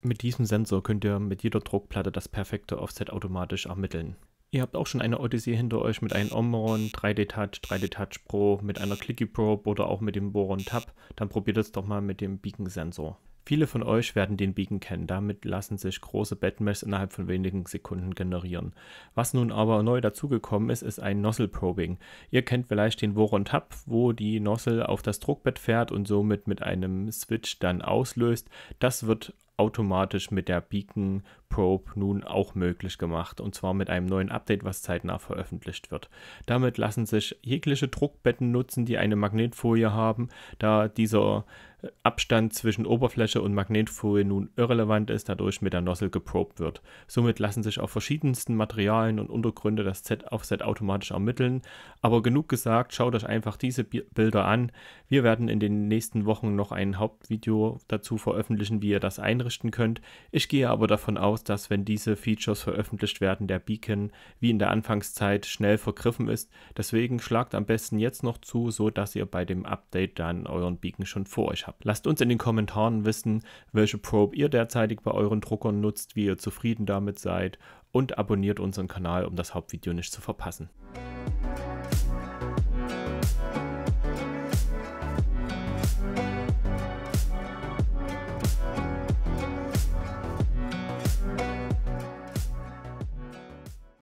Mit diesem Sensor könnt ihr mit jeder Druckplatte das perfekte Offset automatisch ermitteln. Ihr habt auch schon eine Odyssey hinter euch mit einem Omron 3D Touch, 3D Touch Pro, mit einer Clicky Probe oder auch mit dem Boron Tab, dann probiert es doch mal mit dem Beacon Sensor. Viele von euch werden den Beacon kennen, damit lassen sich große Bettmesh innerhalb von wenigen Sekunden generieren. Was nun aber neu dazugekommen ist, ist ein Nozzle Probing. Ihr kennt vielleicht den Voron Tab, wo die Nozzle auf das Druckbett fährt und somit mit einem Switch dann auslöst. Das wird automatisch mit der Beacon Probe nun auch möglich gemacht, und zwar mit einem neuen Update, was zeitnah veröffentlicht wird. Damit lassen sich jegliche Druckbetten nutzen, die eine Magnetfolie haben, da dieser äh, Abstand zwischen Oberfläche und Magnetfolie nun irrelevant ist, dadurch mit der Nozzle geprobt wird. Somit lassen sich auf verschiedensten Materialien und Untergründe das Z-Offset automatisch ermitteln. Aber genug gesagt, schaut euch einfach diese Bilder an. Wir werden in den nächsten Wochen noch ein Hauptvideo dazu veröffentlichen, wie ihr das einrichten könnt. Ich gehe aber davon aus, aus, dass wenn diese Features veröffentlicht werden, der Beacon wie in der Anfangszeit schnell vergriffen ist. Deswegen schlagt am besten jetzt noch zu, so dass ihr bei dem Update dann euren Beacon schon vor euch habt. Lasst uns in den Kommentaren wissen, welche Probe ihr derzeitig bei euren Druckern nutzt, wie ihr zufrieden damit seid und abonniert unseren Kanal, um das Hauptvideo nicht zu verpassen.